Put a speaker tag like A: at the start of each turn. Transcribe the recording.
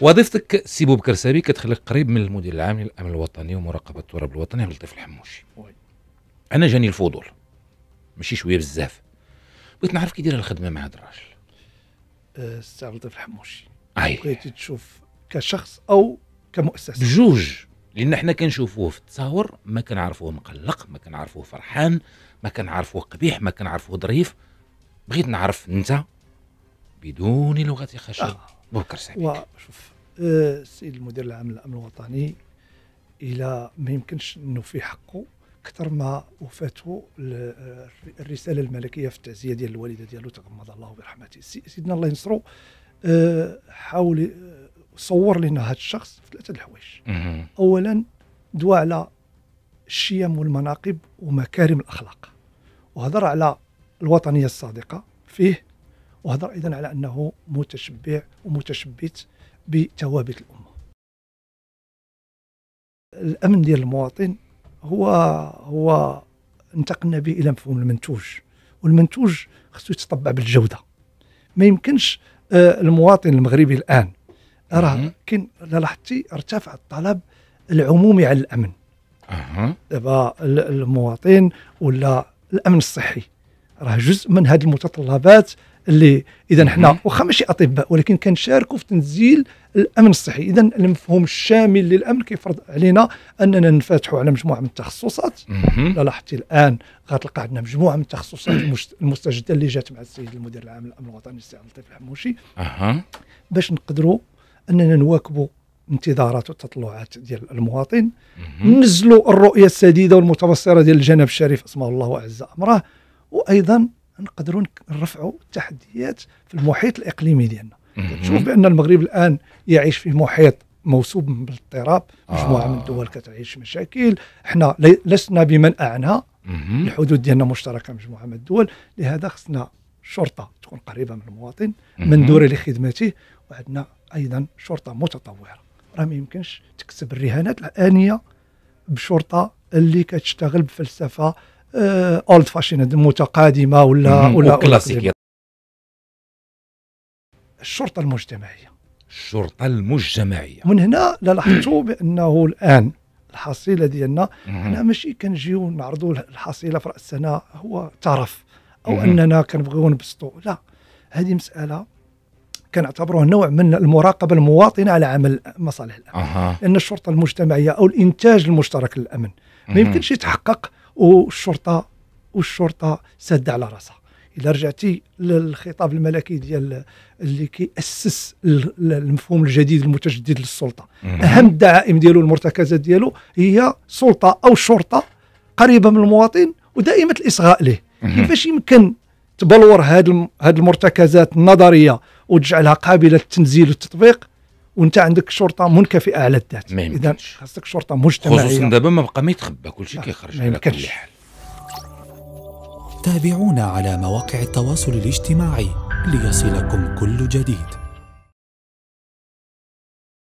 A: وظيفتك سي بوبكر سابي كتخليك قريب من المدير العام للامن الوطني ومراقبه التراب الوطني عبد اللطيف الحموشي انا جاني الفضول ماشي شويه بزاف بغيت نعرف كي الخدمه مع هذا الراجل أه، السي عبد اللطيف الحموشي بغيتي تشوف كشخص او كمؤسسه بجوج لان احنا كنشوفوه في التصاور ما كنعرفوه مقلق ما كنعرفوه فرحان ما كنعرفوه قبيح ما كنعرفوه ظريف بغيت نعرف انت بدون لغه خشب آه. بكر سعيد وشوف السيد المدير العام للامن الوطني الى ما يمكنش انه في حقه اكثر ما وفاته الرساله الملكيه في التعزيه ديال الوالده ديالو تغمض الله برحمته سيدنا الله ينصرو أه، حاول أه، صور لنا هذا الشخص في ثلاثه الحوايج اولا دوا على الشيم والمناقب ومكارم الاخلاق وهضر على الوطنيه الصادقه فيه وهضر ايضا على انه متشبع ومتشبت بتوابت الامه الامن ديال المواطن هو هو انتقلنا به الى مفهوم المنتوج والمنتوج خصو يتطبع بالجوده ما يمكنش آه، المواطن المغربي الان راه كاين لاحظتي ارتفع الطلب العمومي على الامن دابا المواطن ولا الامن الصحي راه جزء من هذه المتطلبات اللي اذا حنا واخا ماشي اطباء ولكن كنشاركوا في تنزيل الامن الصحي اذا المفهوم الشامل للامن كيفرض علينا اننا ننفتحوا على مجموعه من التخصصات لاحظتي الان غتلقى عندنا مجموعه من التخصصات المستجده اللي جات مع السيد المدير العام للامن الوطني السي لطيف الحموشي اها باش نقدروا اننا نواكبوا انتظارات والتطلعات ديال المواطن ننزلوا الرؤيه السديده والمتبصره ديال الجناب الشريف اسمه الله وعز امره وايضا نقدروا نرفعوا التحديات في المحيط الاقليمي ديالنا تشوف بان المغرب الان يعيش في محيط موسوب بالاضطراب مجموعه من آه. الدول كتعيش مشاكل احنا لسنا بمنأى عنها الحدود ديالنا مشتركه مجموعه من الدول لهذا خصنا شرطه تكون قريبه من المواطن مندوره لخدمته وعندنا ايضا شرطه متطوره راه ما يمكنش تكسب الرهانات الانيه بشرطه اللي كتشتغل بفلسفه اولد آه، فاشن متقادمه ولا ولا كلاسيكيه يعني. الشرطه المجتمعيه الشرطه المجتمعيه من هنا لاحظتوا بانه الان الحصيله ديالنا حنا ماشي كنجيو نعرضوا الحصيله في راس السنه هو ترف او مم. اننا كنبغيو نبسطوا لا هذه مساله كنعتبروه نوع من المراقبه المواطنه على عمل مصالح الامن أه. لان الشرطه المجتمعيه او الانتاج المشترك للامن ما يمكنش يتحقق والشرطه والشرطه ساده على راسها الا رجعتي للخطاب الملكي ديال اللي كيأسس المفهوم الجديد المتجدد للسلطه اهم الدعائم ديالو المرتكزات ديالو هي سلطه او شرطه قريبه من المواطن ودائمه الاصغاء له كيفاش يمكن تبلور هذه المرتكزات النظريه وتجعلها قابله للتنزيل والتطبيق وانت عندك شرطه منكفئه على الذات اذا خاصك شرطه مجتمعيه خصوصا دابا ما بقى ما يتخبى كل شيء كيخرج على كل حال تابعونا على مواقع التواصل الاجتماعي ليصلكم كل جديد